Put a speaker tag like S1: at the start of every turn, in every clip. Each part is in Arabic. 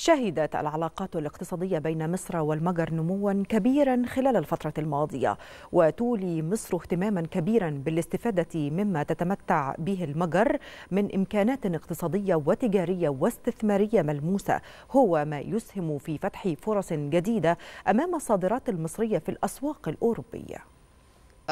S1: شهدت العلاقات الاقتصادية بين مصر والمجر نموا كبيرا خلال الفترة الماضية وتولي مصر اهتماما كبيرا بالاستفادة مما تتمتع به المجر من إمكانات اقتصادية وتجارية واستثمارية ملموسة هو ما يسهم في فتح فرص جديدة أمام الصادرات المصرية في الأسواق الأوروبية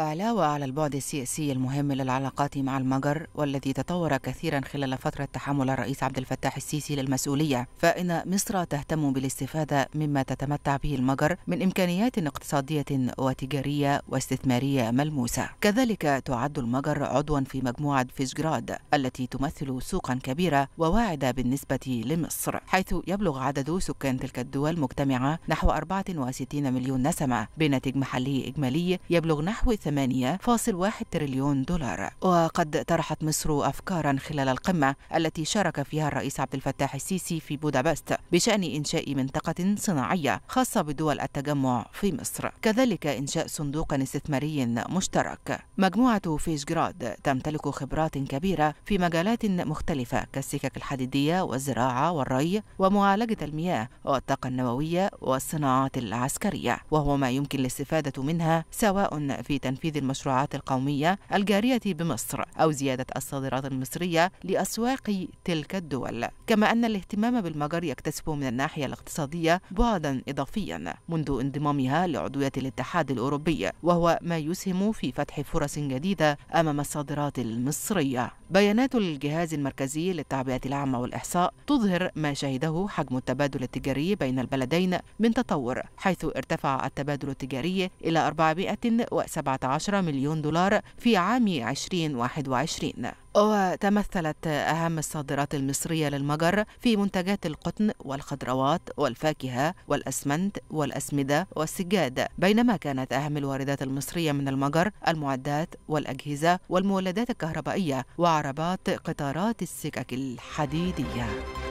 S2: علاوة على البعد السياسي المهم للعلاقات مع المجر والذي تطور كثيرا خلال فترة تحمل الرئيس عبد الفتاح السيسي للمسؤولية فإن مصر تهتم بالاستفادة مما تتمتع به المجر من إمكانيات اقتصادية وتجارية واستثمارية ملموسة كذلك تعد المجر عضوا في مجموعة فيشجراد التي تمثل سوقا كبيرة وواعدة بالنسبة لمصر حيث يبلغ عدد سكان تلك الدول مجتمعة نحو 64 مليون نسمة بناتج محلي إجمالي يبلغ نحو 8.1 تريليون دولار وقد طرحت مصر أفكارا خلال القمة التي شارك فيها الرئيس عبد الفتاح السيسي في بودابست بشأن إنشاء منطقة صناعية خاصة بدول التجمع في مصر كذلك إنشاء صندوق استثماري مشترك مجموعة فيشجراد تمتلك خبرات كبيرة في مجالات مختلفة كالسكك الحديدية والزراعة والري ومعالجة المياه والطاقة النووية والصناعات العسكرية وهو ما يمكن الاستفادة منها سواء في تنفيذ تنفيذ المشروعات القومية الجارية بمصر أو زيادة الصادرات المصرية لأسواق تلك الدول كما أن الاهتمام بالمجر يكتسب من الناحية الاقتصادية بعدا إضافيا منذ انضمامها لعضوية الاتحاد الأوروبي وهو ما يسهم في فتح فرص جديدة أمام الصادرات المصرية بيانات الجهاز المركزي للتعبئة العامة والإحصاء تظهر ما شهده حجم التبادل التجاري بين البلدين من تطور حيث ارتفع التبادل التجاري إلى 417 16 مليون دولار في عام 2021 وتمثلت أهم الصادرات المصرية للمجر في منتجات القطن والخضروات والفاكهة والأسمنت والأسمدة والسجاد بينما كانت أهم الواردات المصرية من المجر المعدات والأجهزة والمولدات الكهربائية وعربات قطارات السكك الحديدية